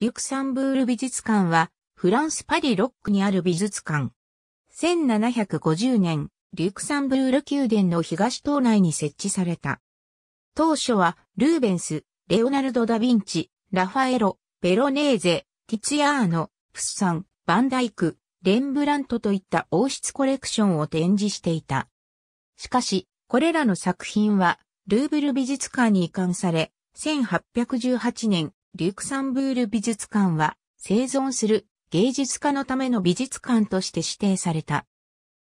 リュクサンブール美術館は、フランスパリロックにある美術館。1750年、リュクサンブール宮殿の東島内に設置された。当初は、ルーベンス、レオナルド・ダ・ヴィンチ、ラファエロ、ベロネーゼ、ティツヤーノ、プッサン、バンダイク、レンブラントといった王室コレクションを展示していた。しかし、これらの作品は、ルーブル美術館に移管され、1818年、リュクサンブール美術館は生存する芸術家のための美術館として指定された。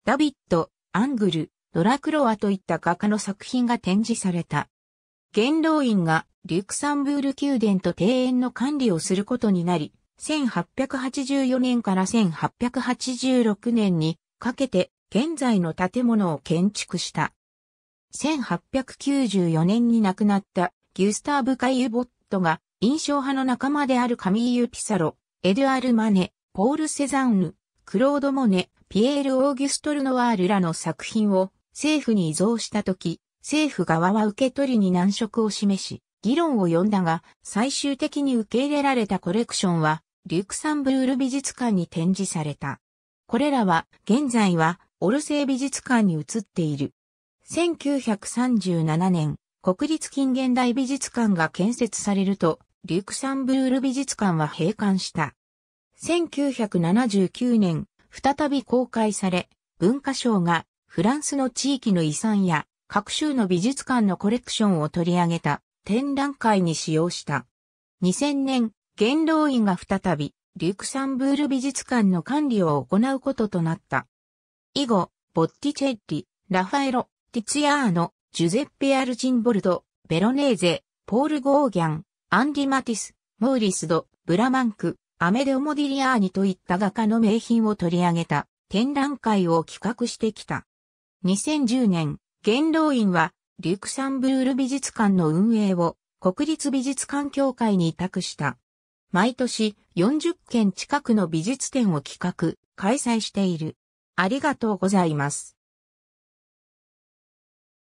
ダビッド、アングル、ドラクロアといった画家の作品が展示された。元老院がリュクサンブール宮殿と庭園の管理をすることになり、1884年から1886年にかけて現在の建物を建築した。1894年に亡くなったギュスターブ・カイユボットが印象派の仲間であるカミーユ・ピサロ、エドゥアル・マネ、ポール・セザンヌ、クロード・モネ、ピエール・オーギュストル・ノワールらの作品を政府に依存したとき、政府側は受け取りに難色を示し、議論を呼んだが、最終的に受け入れられたコレクションは、リュクサンブール美術館に展示された。これらは、現在は、オルセイ美術館に移っている。1937年、国立近現代美術館が建設されると、リュクサンブール美術館は閉館した。1979年、再び公開され、文化省がフランスの地域の遺産や各州の美術館のコレクションを取り上げた展覧会に使用した。2000年、元老院が再びリュクサンブール美術館の管理を行うこととなった。以後、ボッティチェッリ、ラファエロ、ティツィアーノ、ジュゼッペ・アルチンボルド、ベロネーゼ、ポール・ゴーギャン、アンリ・マティス、モーリスド、ブラマンク、アメデオ・モディリアーニといった画家の名品を取り上げた展覧会を企画してきた。2010年、元老院はリュクサンブルール美術館の運営を国立美術館協会に委託した。毎年40件近くの美術展を企画、開催している。ありがとうございます。